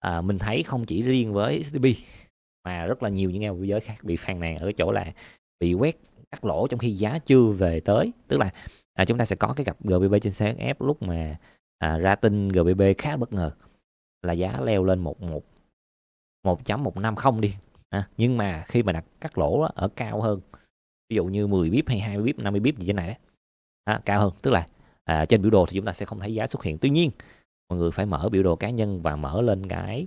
à, mình thấy không chỉ riêng với STB mà rất là nhiều những em giới khác bị phàn nàn ở cái chỗ là bị quét cắt lỗ trong khi giá chưa về tới tức là à, chúng ta sẽ có cái cặp GBP trên sàn ép lúc mà à, ra tin GBP khá bất ngờ là giá leo lên một một một chấm một năm không đi à, nhưng mà khi mà đặt cắt lỗ đó, ở cao hơn ví dụ như 10 bip hay 20 bip 50 bip gì thế này đấy à, cao hơn tức là à, trên biểu đồ thì chúng ta sẽ không thấy giá xuất hiện tuy nhiên mọi người phải mở biểu đồ cá nhân và mở lên cái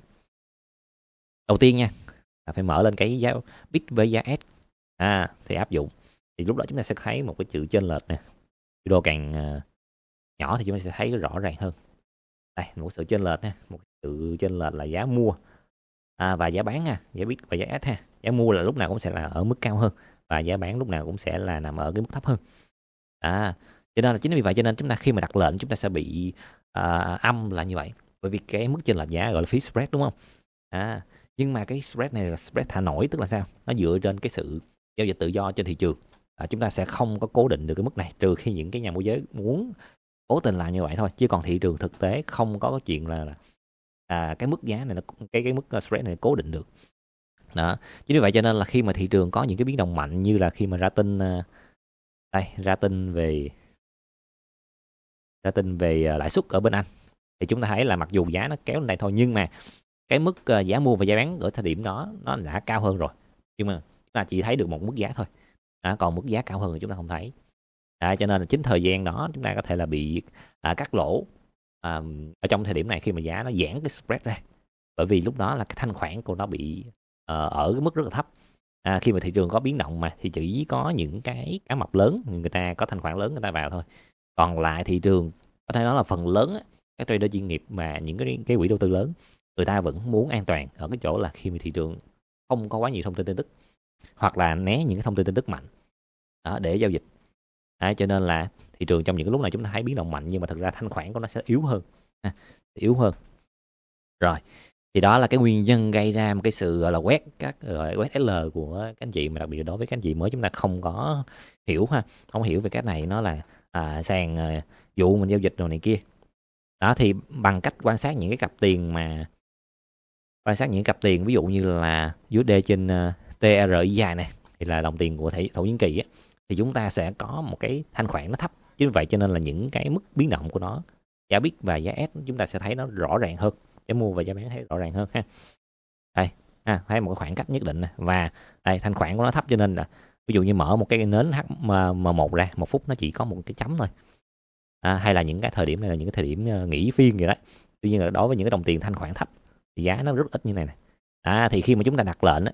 đầu tiên nha là phải mở lên cái giá bit với giá s à thì áp dụng thì lúc đó chúng ta sẽ thấy một cái chữ trên lệch nè biểu đồ càng à, nhỏ thì chúng ta sẽ thấy rõ ràng hơn đây một sự trên lệch nè, một sự trên lệch là giá mua à, và giá bán nha giá bit và giá s ha giá mua là lúc nào cũng sẽ là ở mức cao hơn và giá bán lúc nào cũng sẽ là nằm ở cái mức thấp hơn à cho nên là chính vì vậy cho nên chúng ta khi mà đặt lệnh chúng ta sẽ bị uh, âm là như vậy bởi vì cái mức trên là giá gọi là phí spread đúng không à nhưng mà cái spread này là spread thả nổi tức là sao nó dựa trên cái sự giao dịch tự do trên thị trường à, chúng ta sẽ không có cố định được cái mức này trừ khi những cái nhà môi giới muốn cố tình làm như vậy thôi chứ còn thị trường thực tế không có chuyện là, à, cái mức giá này nó cái cái mức ờ, spread này cố định được đó chính vì vậy cho nên là khi mà thị trường có những cái biến động mạnh như là khi mà ra tin ờ, đây ra tin về ra tin về ờ, lãi suất ở bên Anh thì chúng ta thấy là mặc dù giá nó kéo lên đây thôi nhưng mà cái mức ờ, giá mua và giá bán ở thời điểm đó nó đã cao hơn rồi nhưng mà chúng ta chỉ thấy được một mức giá thôi à, còn mức giá cao hơn thì chúng ta không thấy à, cho nên là chính thời gian đó chúng ta có thể là bị à, cắt lỗ à, ở trong thời điểm này khi mà giá nó giãn cái spread ra bởi vì lúc đó là cái thanh khoản của nó bị à, ở cái mức rất là thấp à, khi mà thị trường có biến động mà thì chỉ có những cái cá mập lớn người ta có thanh khoản lớn người ta vào thôi còn lại thị trường có thể nói là phần lớn các trader chuyên nghiệp mà những cái cái quỹ đầu tư lớn người ta vẫn muốn an toàn ở cái chỗ là khi mà thị trường không có quá nhiều thông tin tin tức hoặc là né những cái thông tin tin tức mạnh để giao dịch à, cho nên là thị trường trong những cái lúc này chúng ta thấy biến động mạnh nhưng mà thực ra thanh khoản của nó sẽ yếu hơn à, yếu hơn rồi thì đó là cái nguyên nhân gây ra một cái sự gọi là quét các gọi quét L của các anh chị mà đặc biệt đối với các anh chị mới chúng ta không có hiểu ha không hiểu về cái này nó là à, sàn à, dụ mình giao dịch đồ này kia đó thì bằng cách quan sát những cái cặp tiền mà quan sát những cặp tiền ví dụ như là USD trên uh, à, TRY dài này thì là đồng tiền của Thổ Nhĩ Kỳ á thì chúng ta sẽ có một cái thanh khoản nó thấp chính vì vậy cho nên là những cái mức biến động của nó giá biết và giá S chúng ta sẽ thấy nó rõ ràng hơn giá mua và giá bán thấy rõ ràng hơn ha đây ha, thấy một khoảng cách nhất định này. và đây thanh khoản của nó thấp cho nên là ví dụ như mở một cái nến H mà 1 ra một phút nó chỉ có một cái chấm thôi à, hay là những cái thời điểm này là những cái thời điểm ờ, nghỉ phiên vậy đó tuy nhiên là đối với những cái đồng tiền thanh khoản thấp thì giá nó rất ít như này này à, thì khi mà chúng ta đặt lệnh ấy,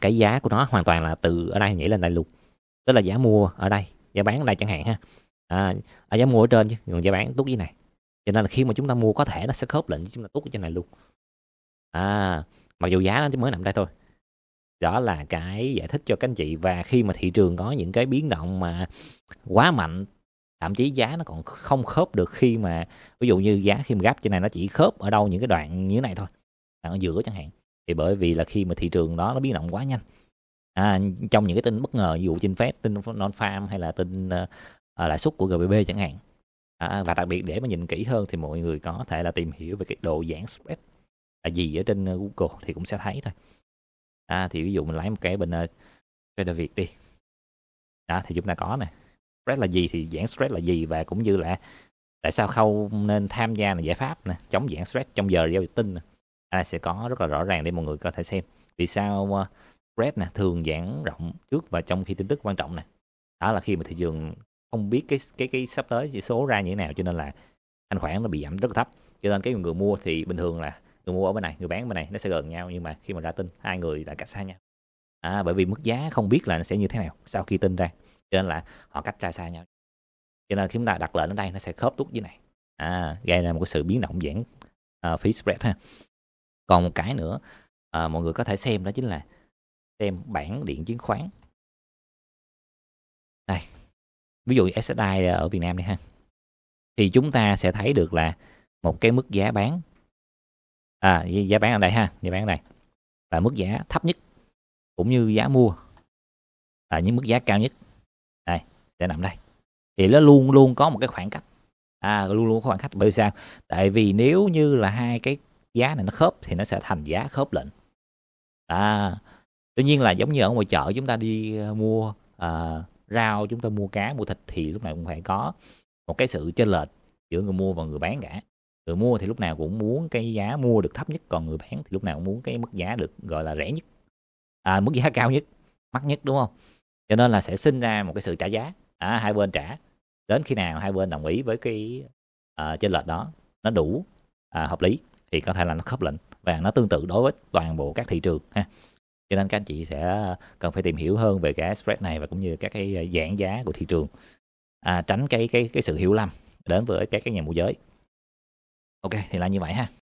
cái giá của nó hoàn toàn là từ ở đây nhảy lên đây luôn tức là giá mua ở đây giá bán ở đây chẳng hạn ha à, à giá mua ở trên chứ còn giá bán tốt như này cho nên là khi mà chúng ta mua có thể nó sẽ khớp lệnh với chúng ta tốt ở trên này luôn à mặc dù giá nó mới nằm đây thôi đó là cái giải thích cho các anh chị và khi mà thị trường có những cái biến động mà quá mạnh thậm chí giá nó còn không khớp được khi mà ví dụ như giá khi mà gáp trên này nó chỉ khớp ở đâu những cái đoạn như thế này thôi đoạn ở giữa chẳng hạn thì bởi vì là khi mà thị trường đó nó biến động quá nhanh à, trong những cái tin bất ngờ ví dụ trên Fed tin non farm hay là tin uh, lãi suất của GBB chẳng hạn à, và đặc biệt để mà nhìn kỹ hơn thì mọi người có thể là tìm hiểu về cái độ giãn spread là gì ở trên ờ, Google thì cũng sẽ thấy thôi à, thì ví dụ mình lấy một cái bên uh, trader việt đi đó thì chúng ta có nè stress là gì thì giãn stress là gì và cũng như là tại sao không nên tham gia là giải pháp nè chống giãn stress trong giờ giao dịch tin nè à, sẽ có rất là rõ ràng để mọi người có thể xem vì sao uh, ờ, spread nè thường giãn rộng trước và trong khi tin tức quan trọng nè đó là khi mà thị trường không biết cái cái cái sắp tới chỉ số ra như thế nào cho nên là thanh khoản nó bị giảm rất là thấp cho nên cái người mua thì bình thường là người mua ở bên này người bán bên này nó sẽ gần nhau nhưng mà khi mà ra tin hai người đã cách xa nhau à, bởi vì mức giá không biết là nó sẽ như thế nào sau khi tin ra cho nên là họ cách ra xa nhau cho nên khi chúng ta đặt lệnh ở đây nó sẽ khớp tốt với này à, gây ra một cái sự biến động giãn uh, à, phí spread ha còn một cái nữa uh, mọi người có thể xem đó chính là xem bảng điện chứng khoán đây ví dụ SSI ở Việt Nam đi ha thì chúng ta sẽ thấy được là một cái mức giá bán à giá bán ở đây ha giá bán ở đây là mức giá thấp nhất cũng như giá mua là những mức giá cao nhất đây sẽ nằm đây thì nó luôn luôn có một cái khoảng cách à luôn luôn có khoảng cách bởi vì sao tại vì nếu như là hai cái giá này nó khớp thì nó sẽ thành giá khớp lệnh à tuy nhiên là giống như ở ngoài chợ chúng ta đi à, mua à, rau chúng ta mua cá mua thịt thì lúc này cũng phải có một cái sự chênh lệch giữa người mua và người bán cả người mua thì lúc nào cũng muốn cái giá mua được thấp nhất còn người bán thì lúc nào cũng muốn cái mức giá được gọi là rẻ nhất à, mức giá cao nhất mắc nhất đúng không cho nên là sẽ sinh ra một cái sự trả giá à, hai bên trả đến khi nào hai bên đồng ý với cái uh, chênh lệch đó nó đủ uh, hợp lý thì có thể là nó khớp lệnh và nó tương tự đối với toàn bộ các thị trường ha cho nên các anh chị sẽ cần phải tìm hiểu hơn về cái spread này và cũng như các cái dạng à, giá của thị trường à, tránh cái cái cái sự hiểu lầm đến với các cái nhà môi giới ok thì là như vậy ha